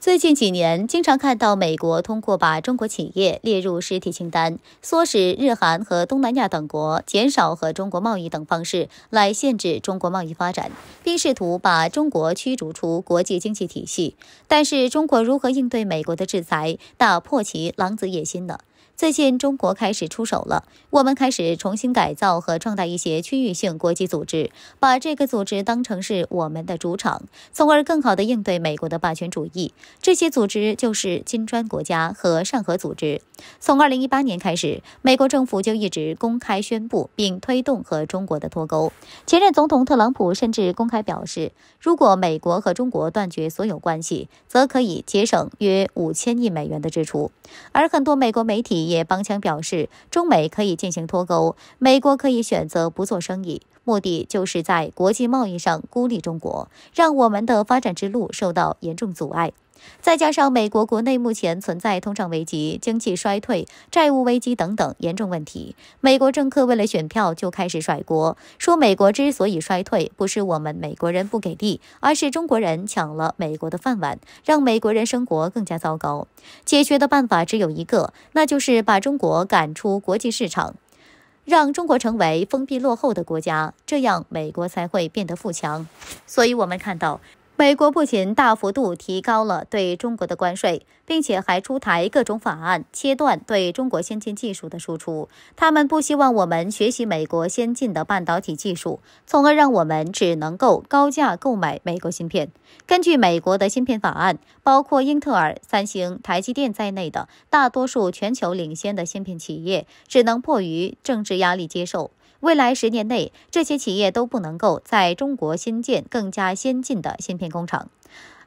最近几年，经常看到美国通过把中国企业列入实体清单，唆使日韩和东南亚等国减少和中国贸易等方式，来限制中国贸易发展，并试图把中国驱逐出国际经济体系。但是，中国如何应对美国的制裁，打破其狼子野心呢？最近，中国开始出手了。我们开始重新改造和壮大一些区域性国际组织，把这个组织当成是我们的主场，从而更好地应对美国的霸权主义。这些组织就是金砖国家和上合组织。从二零一八年开始，美国政府就一直公开宣布并推动和中国的脱钩。前任总统特朗普甚至公开表示，如果美国和中国断绝所有关系，则可以节省约五千亿美元的支出。而很多美国媒体。也帮腔表示，中美可以进行脱钩，美国可以选择不做生意，目的就是在国际贸易上孤立中国，让我们的发展之路受到严重阻碍。再加上美国国内目前存在通胀危机、经济衰退、债务危机等等严重问题，美国政客为了选票就开始甩锅，说美国之所以衰退，不是我们美国人不给力，而是中国人抢了美国的饭碗，让美国人生活更加糟糕。解决的办法只有一个，那就是把中国赶出国际市场，让中国成为封闭落后的国家，这样美国才会变得富强。所以我们看到。美国不仅大幅度提高了对中国的关税，并且还出台各种法案，切断对中国先进技术的输出。他们不希望我们学习美国先进的半导体技术，从而让我们只能够高价购买美国芯片。根据美国的芯片法案，包括英特尔、三星、台积电在内的大多数全球领先的芯片企业，只能迫于政治压力接受。未来十年内，这些企业都不能够在中国新建更加先进的芯片工厂，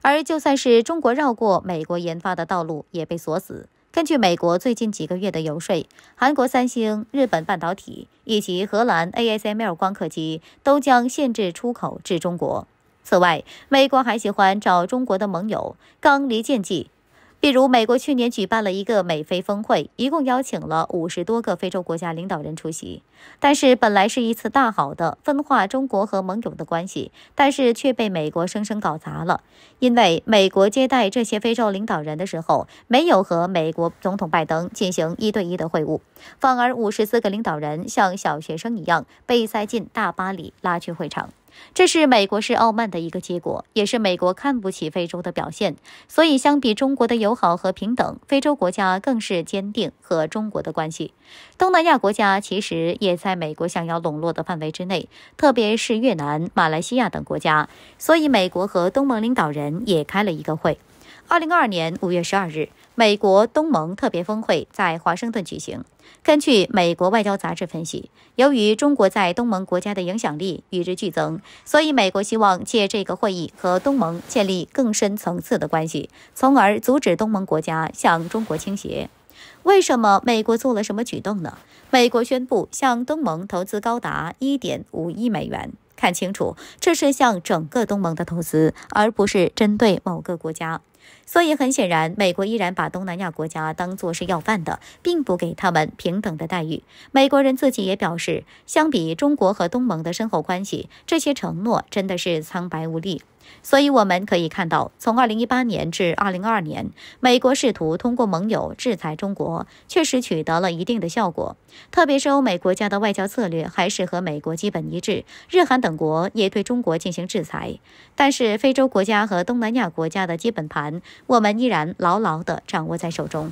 而就算是中国绕过美国研发的道路也被锁死。根据美国最近几个月的游说，韩国三星、日本半导体以及荷兰 ASML 光刻机都将限制出口至中国。此外，美国还喜欢找中国的盟友“刚离间计”。比如，美国去年举办了一个美非峰会，一共邀请了五十多个非洲国家领导人出席。但是，本来是一次大好的分化中国和盟友的关系，但是却被美国生生搞砸了。因为美国接待这些非洲领导人的时候，没有和美国总统拜登进行一对一的会晤，反而五十四个领导人像小学生一样被塞进大巴里拉去会场。这是美国式傲慢的一个结果，也是美国看不起非洲的表现。所以，相比中国的友好和平等，非洲国家更是坚定和中国的关系。东南亚国家其实也在美国想要笼络的范围之内，特别是越南、马来西亚等国家。所以，美国和东盟领导人也开了一个会。二零二二年五月十二日，美国东盟特别峰会在华盛顿举行。根据美国外交杂志分析，由于中国在东盟国家的影响力与日俱增，所以美国希望借这个会议和东盟建立更深层次的关系，从而阻止东盟国家向中国倾斜。为什么美国做了什么举动呢？美国宣布向东盟投资高达一点五亿美元。看清楚，这是向整个东盟的投资，而不是针对某个国家。所以很显然，美国依然把东南亚国家当作是要饭的，并不给他们平等的待遇。美国人自己也表示，相比中国和东盟的深厚关系，这些承诺真的是苍白无力。所以我们可以看到，从2018年至2022年，美国试图通过盟友制裁中国，确实取得了一定的效果。特别是欧美国家的外交策略还是和美国基本一致，日韩等国也对中国进行制裁。但是非洲国家和东南亚国家的基本盘。我们依然牢牢的掌握在手中。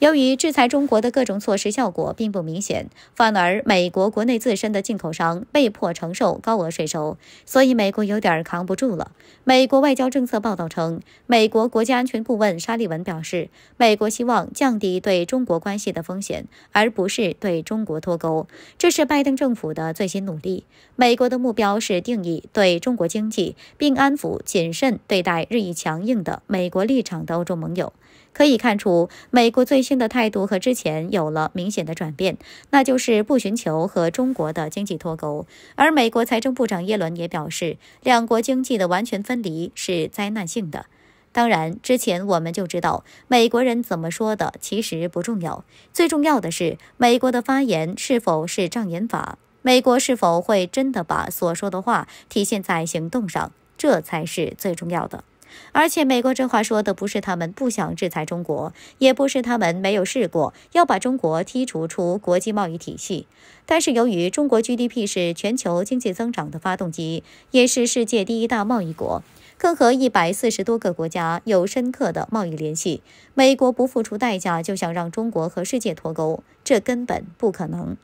由于制裁中国的各种措施效果并不明显，反而美国国内自身的进口商被迫承受高额税收，所以美国有点扛不住了。美国外交政策报道称，美国国家安全顾问沙利文表示，美国希望降低对中国关系的风险，而不是对中国脱钩。这是拜登政府的最新努力。美国的目标是定义对中国经济，并安抚谨慎对待日益强硬的美国立场的欧洲盟友。可以看出，美国最新的态度和之前有了明显的转变，那就是不寻求和中国的经济脱钩。而美国财政部长耶伦也表示，两国经济的完全分离是灾难性的。当然，之前我们就知道，美国人怎么说的其实不重要，最重要的是美国的发言是否是障眼法，美国是否会真的把所说的话体现在行动上，这才是最重要的。而且，美国这话说的不是他们不想制裁中国，也不是他们没有试过要把中国剔除出国际贸易体系。但是，由于中国 GDP 是全球经济增长的发动机，也是世界第一大贸易国，更和一百四十多个国家有深刻的贸易联系，美国不付出代价就想让中国和世界脱钩，这根本不可能。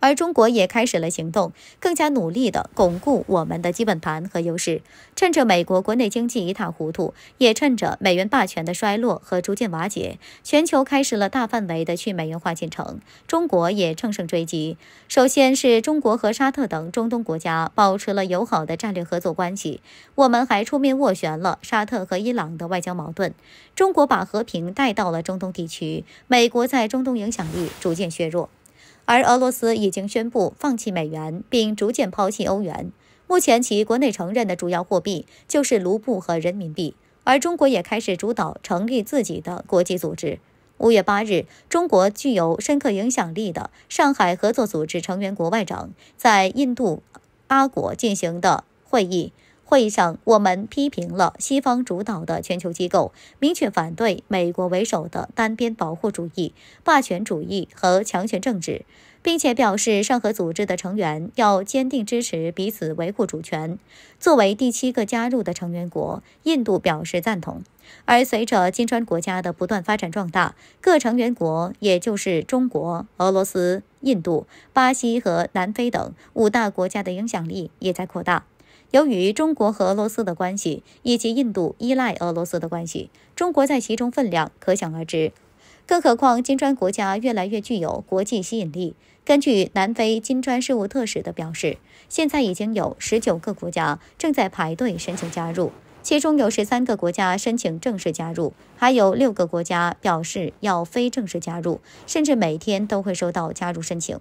而中国也开始了行动，更加努力地巩固我们的基本盘和优势。趁着美国国内经济一塌糊涂，也趁着美元霸权的衰落和逐渐瓦解，全球开始了大范围的去美元化进程。中国也乘胜追击，首先是中国和沙特等中东国家保持了友好的战略合作关系。我们还出面斡旋了沙特和伊朗的外交矛盾。中国把和平带到了中东地区，美国在中东影响力逐渐削弱。而俄罗斯已经宣布放弃美元，并逐渐抛弃欧元。目前其国内承认的主要货币就是卢布和人民币。而中国也开始主导成立自己的国际组织。五月八日，中国具有深刻影响力的上海合作组织成员国外长在印度阿国进行的会议。会议上，我们批评了西方主导的全球机构，明确反对美国为首的单边保护主义、霸权主义和强权政治，并且表示上合组织的成员要坚定支持彼此维护主权。作为第七个加入的成员国，印度表示赞同。而随着金砖国家的不断发展壮大，各成员国，也就是中国、俄罗斯、印度、巴西和南非等五大国家的影响力也在扩大。由于中国和俄罗斯的关系，以及印度依赖俄罗斯的关系，中国在其中分量可想而知。更何况金砖国家越来越具有国际吸引力。根据南非金砖事务特使的表示，现在已经有十九个国家正在排队申请加入，其中有十三个国家申请正式加入，还有六个国家表示要非正式加入，甚至每天都会收到加入申请。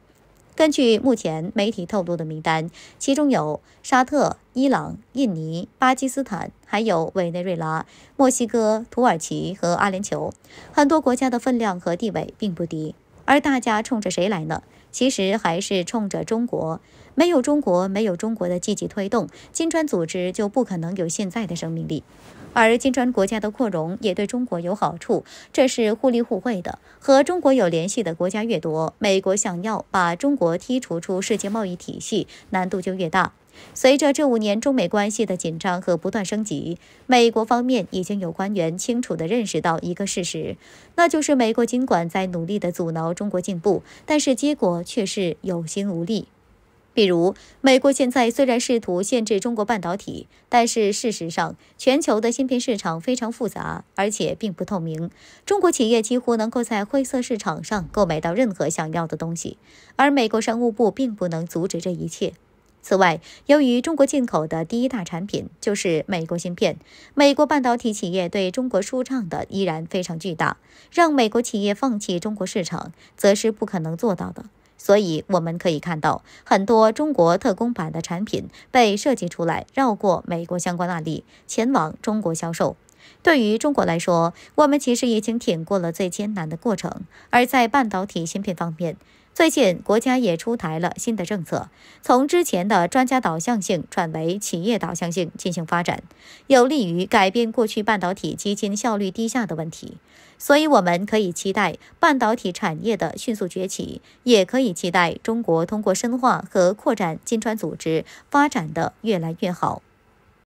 根据目前媒体透露的名单，其中有沙特、伊朗、印尼、巴基斯坦，还有委内瑞拉、墨西哥、土耳其和阿联酋，很多国家的分量和地位并不低。而大家冲着谁来呢？其实还是冲着中国。没有中国，没有中国的积极推动，金砖组织就不可能有现在的生命力。而金砖国家的扩容也对中国有好处，这是互利互惠的。和中国有联系的国家越多，美国想要把中国剔除出世界贸易体系难度就越大。随着这五年中美关系的紧张和不断升级，美国方面已经有官员清楚地认识到一个事实，那就是美国尽管在努力地阻挠中国进步，但是结果却是有心无力。比如，美国现在虽然试图限制中国半导体，但是事实上，全球的芯片市场非常复杂，而且并不透明。中国企业几乎能够在灰色市场上购买到任何想要的东西，而美国商务部并不能阻止这一切。此外，由于中国进口的第一大产品就是美国芯片，美国半导体企业对中国输畅的依然非常巨大，让美国企业放弃中国市场，则是不可能做到的。所以我们可以看到，很多中国特供版的产品被设计出来，绕过美国相关案例，前往中国销售。对于中国来说，我们其实已经挺过了最艰难的过程。而在半导体芯片方面，最近，国家也出台了新的政策，从之前的专家导向性转为企业导向性进行发展，有利于改变过去半导体基金效率低下的问题。所以，我们可以期待半导体产业的迅速崛起，也可以期待中国通过深化和扩展金砖组织，发展的越来越好。